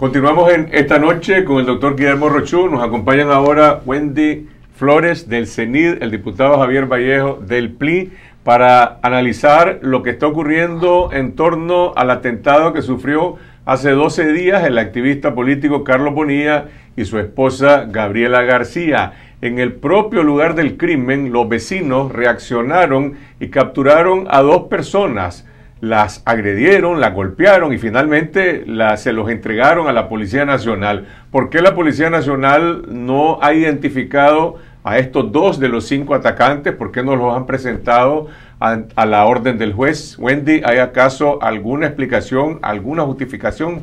Continuamos en esta noche con el doctor Guillermo Rochú. Nos acompañan ahora Wendy Flores del CENID, el diputado Javier Vallejo del PLI, para analizar lo que está ocurriendo en torno al atentado que sufrió hace 12 días el activista político Carlos Bonilla y su esposa Gabriela García. En el propio lugar del crimen, los vecinos reaccionaron y capturaron a dos personas, las agredieron, las golpearon y finalmente se los entregaron a la Policía Nacional. ¿Por qué la Policía Nacional no ha identificado a estos dos de los cinco atacantes? ¿Por qué no los han presentado a la orden del juez? Wendy, ¿hay acaso alguna explicación, alguna justificación?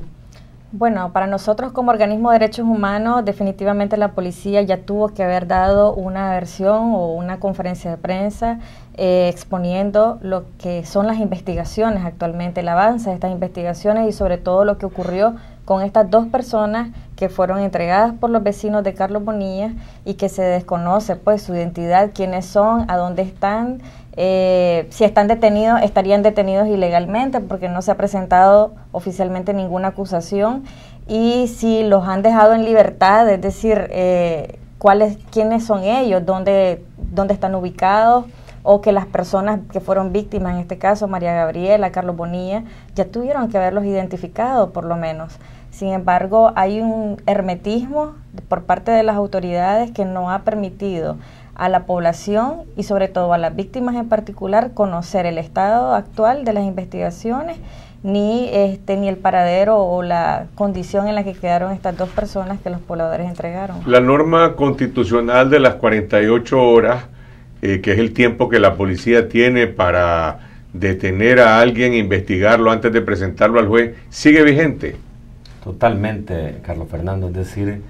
Bueno, para nosotros como organismo de derechos humanos, definitivamente la policía ya tuvo que haber dado una versión o una conferencia de prensa eh, exponiendo lo que son las investigaciones actualmente, el avance de estas investigaciones y sobre todo lo que ocurrió con estas dos personas que fueron entregadas por los vecinos de Carlos Bonilla y que se desconoce pues su identidad, quiénes son, a dónde están, eh, si están detenidos, estarían detenidos ilegalmente porque no se ha presentado oficialmente ninguna acusación y si los han dejado en libertad, es decir, eh, cuáles, quiénes son ellos, dónde, dónde están ubicados o que las personas que fueron víctimas, en este caso María Gabriela, Carlos Bonilla, ya tuvieron que haberlos identificado por lo menos. Sin embargo, hay un hermetismo por parte de las autoridades que no ha permitido a la población y sobre todo a las víctimas en particular conocer el estado actual de las investigaciones ni este ni el paradero o la condición en la que quedaron estas dos personas que los pobladores entregaron. La norma constitucional de las 48 horas eh, que es el tiempo que la policía tiene para detener a alguien, investigarlo antes de presentarlo al juez, sigue vigente. Totalmente, Carlos Fernando. Es decir,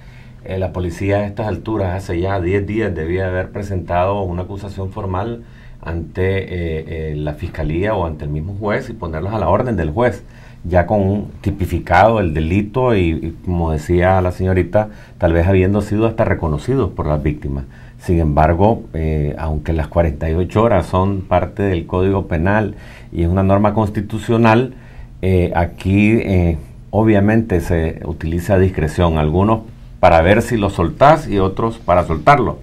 eh, la policía a estas alturas, hace ya 10 días, debía haber presentado una acusación formal ante eh, la fiscalía o ante el mismo juez y ponerlos a la orden del juez ya con tipificado el delito y, como decía la señorita, tal vez habiendo sido hasta reconocidos por las víctimas. Sin embargo, eh, aunque las 48 horas son parte del Código Penal y es una norma constitucional, eh, aquí eh, obviamente se utiliza discreción, algunos para ver si lo soltás y otros para soltarlo.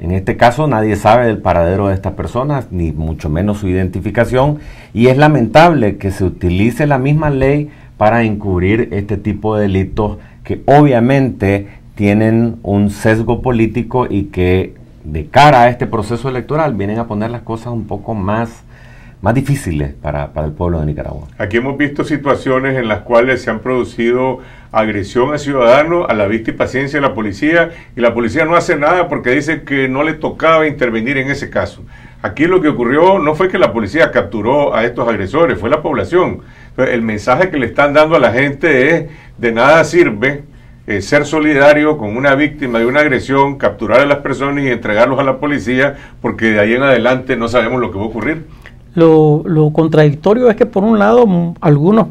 En este caso nadie sabe del paradero de estas personas, ni mucho menos su identificación, y es lamentable que se utilice la misma ley para encubrir este tipo de delitos que obviamente tienen un sesgo político y que de cara a este proceso electoral vienen a poner las cosas un poco más, más difíciles para, para, el pueblo de Nicaragua. Aquí hemos visto situaciones en las cuales se han producido agresión a ciudadanos a la vista y paciencia de la policía y la policía no hace nada porque dice que no le tocaba intervenir en ese caso. Aquí lo que ocurrió no fue que la policía capturó a estos agresores, fue la población. El mensaje que le están dando a la gente es de nada sirve eh, ser solidario con una víctima de una agresión, capturar a las personas y entregarlos a la policía, porque de ahí en adelante no sabemos lo que va a ocurrir. Lo, contradictorio es que por un lado algunos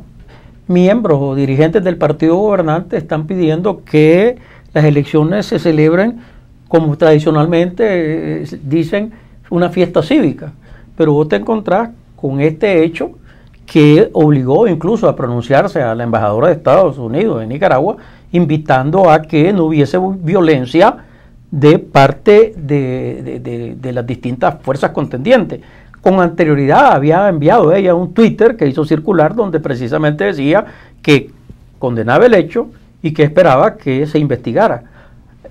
miembros o dirigentes del partido gobernante están pidiendo que las elecciones se celebren como tradicionalmente eh, dicen una fiesta cívica, pero vos te encontrás con este hecho que obligó incluso a pronunciarse a la embajadora de Estados Unidos en Nicaragua invitando a que no hubiese violencia de parte de, las distintas fuerzas contendientes. Con anterioridad había enviado ella un Twitter que hizo circular donde precisamente decía que condenaba el hecho y que esperaba que se investigara.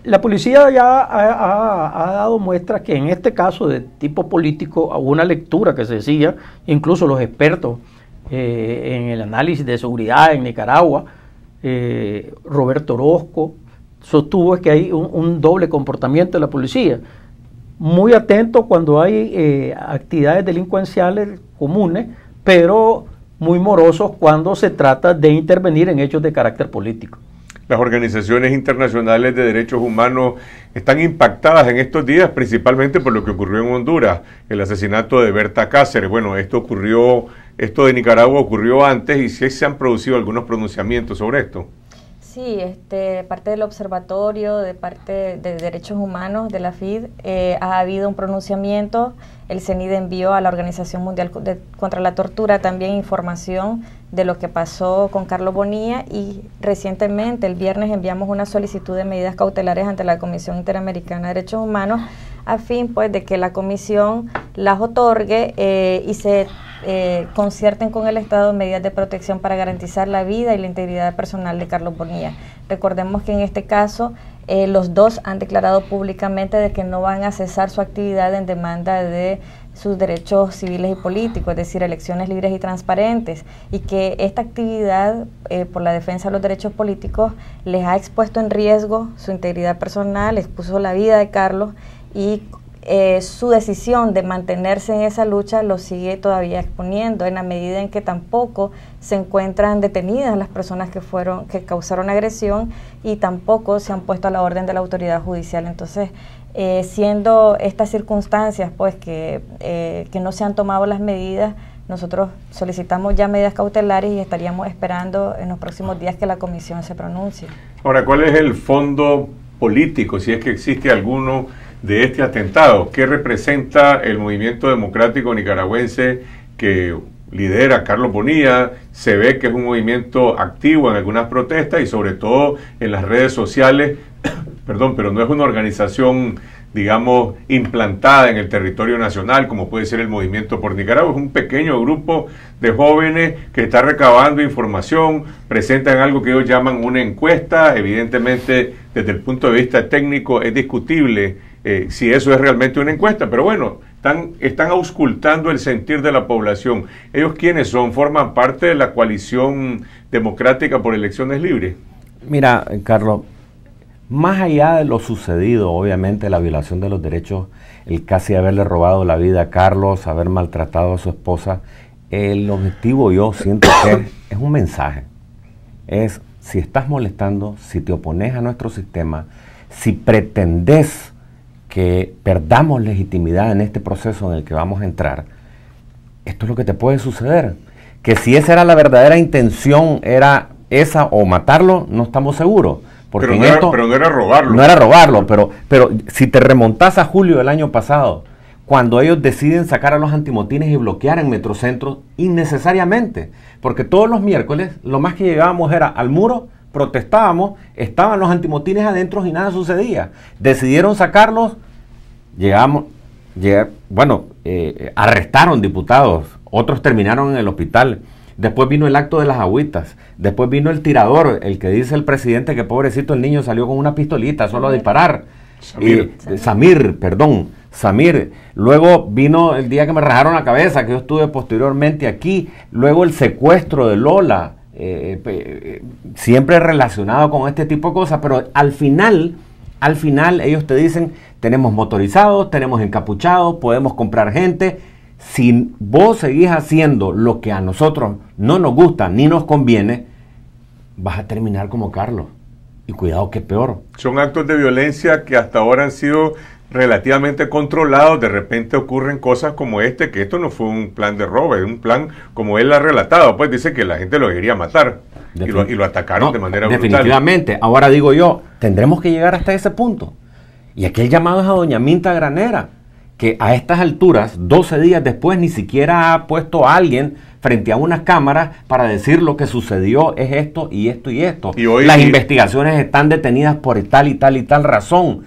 La policía ya ha, dado muestras que en este caso de tipo político hubo una lectura que se decía, incluso los expertos eh, en el análisis de seguridad en Nicaragua eh, Roberto Orozco, sostuvo que hay un, doble comportamiento de la policía. Muy atento cuando hay eh, actividades delincuenciales comunes, pero muy morosos cuando se trata de intervenir en hechos de carácter político las organizaciones internacionales de derechos humanos están impactadas en estos días, principalmente por lo que ocurrió en Honduras, el asesinato de Berta Cáceres. Bueno, esto ocurrió, esto de Nicaragua ocurrió antes y sí se han producido algunos pronunciamientos sobre esto. Sí, este, parte del observatorio, de parte de derechos humanos de la FID, eh, ha habido un pronunciamiento. El CENID envió a la Organización Mundial contra la Tortura también información de lo que pasó con Carlos Bonilla y recientemente, el viernes, enviamos una solicitud de medidas cautelares ante la Comisión Interamericana de Derechos Humanos a fin pues de que la comisión las otorgue eh, y se eh, concierten con el Estado medidas de protección para garantizar la vida y la integridad personal de Carlos Bonilla. Recordemos que en este caso eh, los dos han declarado públicamente de que no van a cesar su actividad en demanda de sus derechos civiles y políticos, es decir, elecciones libres y transparentes, y que esta actividad eh, por la defensa de los derechos políticos les ha expuesto en riesgo su integridad personal, expuso la vida de Carlos y eh, su decisión de mantenerse en esa lucha lo sigue todavía exponiendo en la medida en que tampoco se encuentran detenidas las personas que fueron que causaron agresión y tampoco se han puesto a la orden de la autoridad judicial entonces eh, siendo estas circunstancias pues que, eh, que no se han tomado las medidas, nosotros solicitamos ya medidas cautelares y estaríamos esperando en los próximos días que la comisión se pronuncie. Ahora, ¿cuál es el fondo político, si es que existe alguno, de este atentado? ¿Qué representa el movimiento democrático nicaragüense que lidera Carlos Bonilla, se ve que es un movimiento activo en algunas protestas y sobre todo en las redes sociales perdón, pero no es una organización, digamos, implantada en el territorio nacional, como puede ser el Movimiento por Nicaragua. Es un pequeño grupo de jóvenes que está recabando información, presentan algo que ellos llaman una encuesta. Evidentemente, desde el punto de vista técnico, es discutible eh, si eso es realmente una encuesta, pero bueno, están, están auscultando el sentir de la población. ¿Ellos quiénes son? ¿Forman parte de la coalición democrática por elecciones libres? Mira, Carlos, más allá de lo sucedido, obviamente, la violación de los derechos, el casi haberle robado la vida a Carlos, haber maltratado a su esposa, el objetivo yo siento que es un mensaje. Es si estás molestando, si te opones a nuestro sistema, si pretendes que perdamos legitimidad en este proceso en el que vamos a entrar, esto es lo que te puede suceder. Que si esa era la verdadera intención, era esa o matarlo, no estamos seguros pero, no era, robarlo. No era robarlo, pero, pero si te remontas a julio del año pasado, cuando ellos deciden sacar a los antimotines y bloquear en Metrocentro innecesariamente, porque todos los miércoles lo más que llegábamos era al muro, protestábamos, estaban los antimotines adentro y nada sucedía. Decidieron sacarlos, llegamos, bueno, eh, arrestaron diputados, otros terminaron en el hospital. Después vino el acto de las agüitas. Después vino el tirador, el que dice el presidente que pobrecito el niño salió con una pistolita solo a disparar. Eh, Samir, perdón, Samir. Luego vino el día que me rajaron la cabeza, que yo estuve posteriormente aquí. Luego el secuestro de Lola, eh, eh, siempre relacionado con este tipo de cosas, pero al final, al final ellos te dicen, tenemos motorizados, tenemos encapuchados, podemos comprar gente si vos seguís haciendo lo que a nosotros no nos gusta ni nos conviene, vas a terminar como Carlos. Y cuidado que peor. Son actos de violencia que hasta ahora han sido relativamente controlados, de repente ocurren cosas como este, que esto no fue un plan de robo, es un plan como él ha relatado, pues dice que la gente lo quería matar y lo, atacaron de manera definitivamente. Ahora digo yo, tendremos que llegar hasta ese punto. Y aquel llamado es a Doña Minta Granera que a estas alturas, 12 días después, ni siquiera ha puesto a alguien frente a unas cámaras para decir lo que sucedió es esto y esto y esto. Las investigaciones están detenidas por tal y tal y tal razón.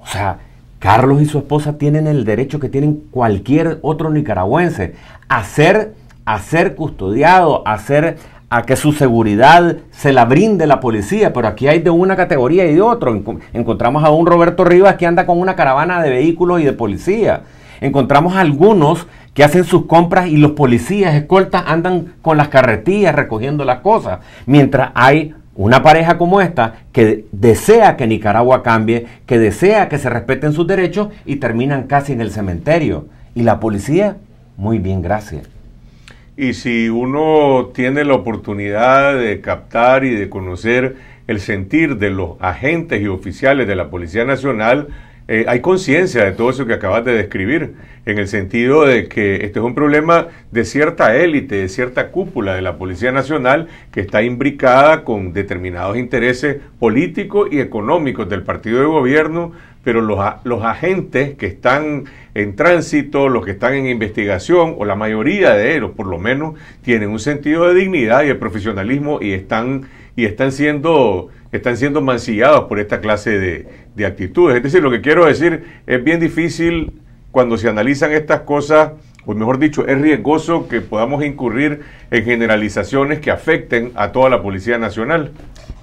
O sea, Carlos y su esposa tienen el derecho que tienen cualquier otro nicaragüense a ser, a ser custodiado, a ser a que su seguridad se la brinde la policía, pero aquí hay de una categoría y de otro. Encontramos a un Roberto Rivas que anda con una caravana de vehículos y de policía. Encontramos a algunos que hacen sus compras y los policías escoltas andan con las carretillas recogiendo las cosas, mientras hay una pareja como esta que desea que Nicaragua cambie, que desea que se respeten sus derechos y terminan casi en el cementerio. Y la policía, muy bien, gracias. Y si uno tiene la oportunidad de captar y de conocer el sentir de los agentes y oficiales de la Policía Nacional, eh, hay conciencia de todo eso que acabas de describir, en el sentido de que este es un problema de cierta élite, de cierta cúpula de la Policía Nacional que está imbricada con determinados intereses políticos y económicos del partido de gobierno pero los, los agentes que están en tránsito, los que están en investigación, o la mayoría de ellos por lo menos, tienen un sentido de dignidad y de profesionalismo y están, y están siendo están siendo mancillados por esta clase de, de actitudes. Es decir, lo que quiero decir, es bien difícil cuando se analizan estas cosas, o mejor dicho, es riesgoso que podamos incurrir en generalizaciones que afecten a toda la Policía Nacional.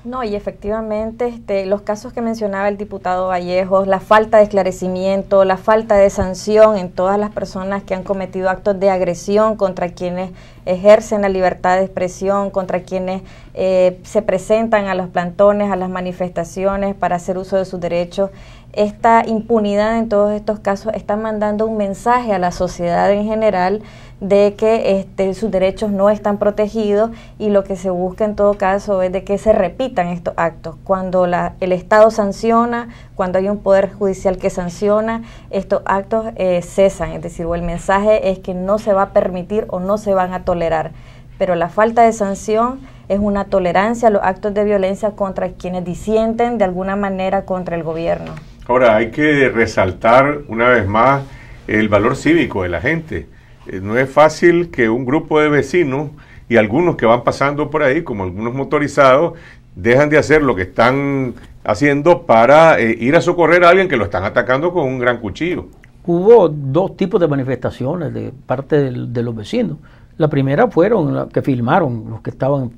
No, y efectivamente este, los casos que mencionaba el diputado Vallejos, la falta de esclarecimiento, la falta de sanción en todas las personas que han cometido actos de agresión contra quienes ejercen la libertad de expresión, contra quienes eh, se presentan a los plantones, a las manifestaciones para hacer uso de sus derechos. Esta impunidad en todos estos casos está mandando un mensaje a la sociedad en general de que este, sus derechos no están protegidos y lo que se busca en todo caso es de que se repitan estos actos. Cuando el Estado sanciona, cuando hay un poder judicial que sanciona, estos actos eh, cesan, es decir, el mensaje es que no se va a permitir o no se van a tolerar. Pero la falta de sanción es una tolerancia a los actos de violencia contra quienes disienten de alguna manera contra el gobierno. Ahora, hay que resaltar una vez más el valor cívico de la gente eh, no es fácil que un grupo de vecinos y algunos que van pasando por ahí, como algunos motorizados, dejan de hacer lo que están haciendo para eh, ir a socorrer a alguien que lo están atacando con un gran cuchillo. Hubo dos tipos de manifestaciones de parte de, los vecinos. La primera fueron las que filmaron los que estaban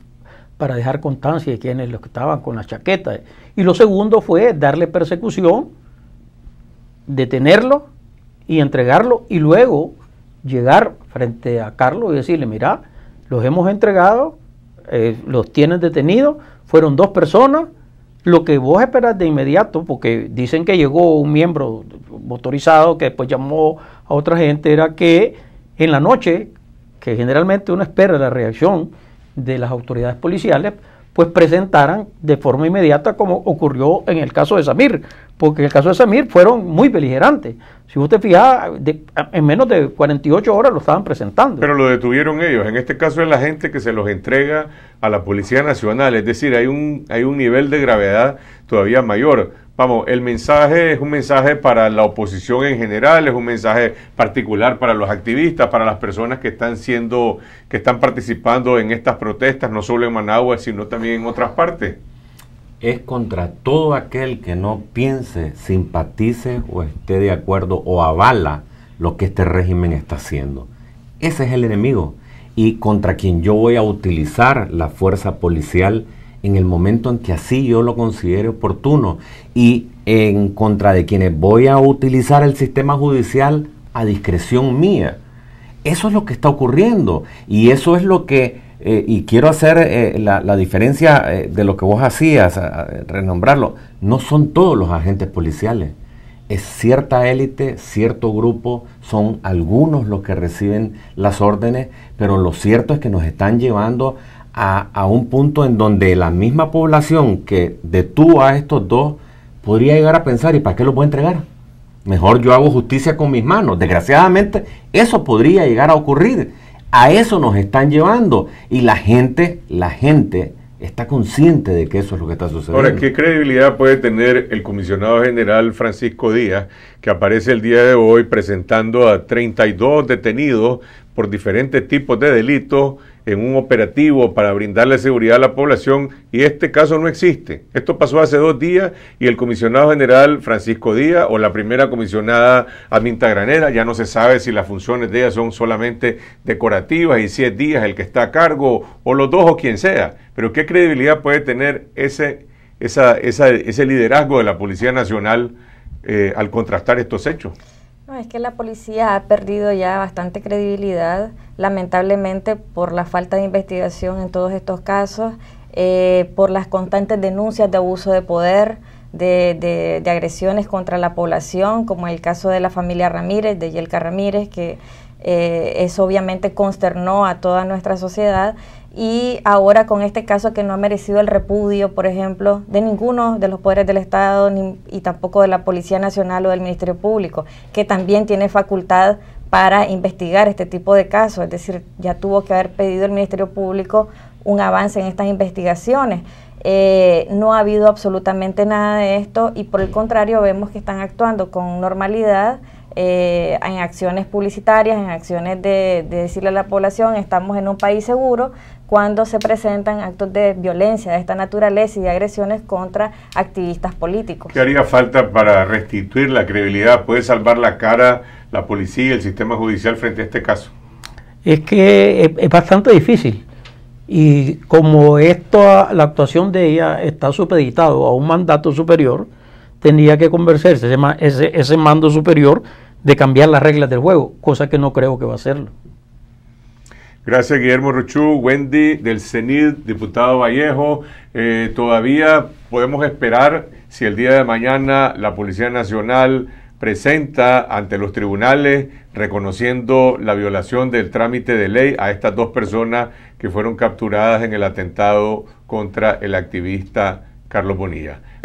para dejar constancia de quienes los que estaban con la chaqueta. Y lo segundo fue darle persecución, detenerlo y entregarlo y luego llegar frente a Carlos y decirle, mira, los hemos entregado, eh, los tienen detenidos, fueron dos personas, lo que vos esperas de inmediato, porque dicen que llegó un miembro motorizado que después llamó a otra gente, era que en la noche, que generalmente uno espera la reacción de las autoridades policiales, pues presentaran de forma inmediata como ocurrió en el caso de Samir, porque en el caso de Samir fueron muy beligerantes. Si usted fija, en menos de 48 horas lo estaban presentando. Pero lo detuvieron ellos, en este caso es la gente que se los entrega a la Policía Nacional, es decir, hay un, hay un nivel de gravedad todavía mayor vamos, el mensaje es un mensaje para la oposición en general, es un mensaje particular para los activistas, para las personas que están siendo, que están participando en estas protestas, no solo en Managua, sino también en otras partes. Es contra todo aquel que no piense, simpatice o esté de acuerdo o avala lo que este régimen está haciendo. Ese es el enemigo y contra quien yo voy a utilizar la fuerza policial en el momento en que así yo lo considere oportuno y en contra de quienes voy a utilizar el sistema judicial a discreción mía. Eso es lo que está ocurriendo y eso es lo que, eh, y quiero hacer eh, la, diferencia eh, de lo que vos hacías, renombrarlo, no son todos los agentes policiales, es cierta élite, cierto grupo, son algunos los que reciben las órdenes, pero lo cierto es que nos están llevando a, a, un punto en donde la misma población que detuvo a estos dos podría llegar a pensar, ¿y para qué los voy a entregar? Mejor yo hago justicia con mis manos. Desgraciadamente, eso podría llegar a ocurrir. A eso nos están llevando. Y la gente, la gente está consciente de que eso es lo que está sucediendo. Ahora, ¿qué credibilidad puede tener el comisionado general Francisco Díaz, que aparece el día de hoy presentando a 32 detenidos por diferentes tipos de delitos? en un operativo para brindarle seguridad a la población y este caso no existe. Esto pasó hace dos días y el comisionado general Francisco Díaz o la primera comisionada Aminta Granera, ya no se sabe si las funciones de ella son solamente decorativas y si es Díaz el que está a cargo o los dos o quien sea, pero ¿qué credibilidad puede tener ese, ese liderazgo de la Policía Nacional eh, al contrastar estos hechos? es que la policía ha perdido ya bastante credibilidad, lamentablemente por la falta de investigación en todos estos casos, eh, por las constantes denuncias de abuso de poder de, agresiones contra la población, como el caso de la familia Ramírez, de Yelka Ramírez, que eh, eso obviamente consternó a toda nuestra sociedad. Y ahora con este caso que no ha merecido el repudio, por ejemplo, de ninguno de los poderes del Estado ni, y tampoco de la Policía Nacional o del Ministerio Público, que también tiene facultad para investigar este tipo de casos. Es decir, ya tuvo que haber pedido el Ministerio Público un avance en estas investigaciones. Eh, no ha habido absolutamente nada de esto y por el contrario vemos que están actuando con normalidad eh, en acciones publicitarias, en acciones de, decirle a la población estamos en un país seguro, cuando se presentan actos de violencia de esta naturaleza y de agresiones contra activistas políticos. ¿Qué haría falta para restituir la credibilidad? ¿Puede salvar la cara la policía y el sistema judicial frente a este caso? Es que es bastante difícil y como esto, la actuación de ella está supeditado a un mandato superior, tenía que conversarse ese, ese mando superior de cambiar las reglas del juego, cosa que no creo que va a hacerlo. Gracias, Guillermo Ruchu, Wendy del CENID, diputado Vallejo. Eh, todavía podemos esperar si el día de mañana la Policía Nacional presenta ante los tribunales reconociendo la violación del trámite de ley a estas dos personas que fueron capturadas en el atentado contra el activista Carlos Bonilla.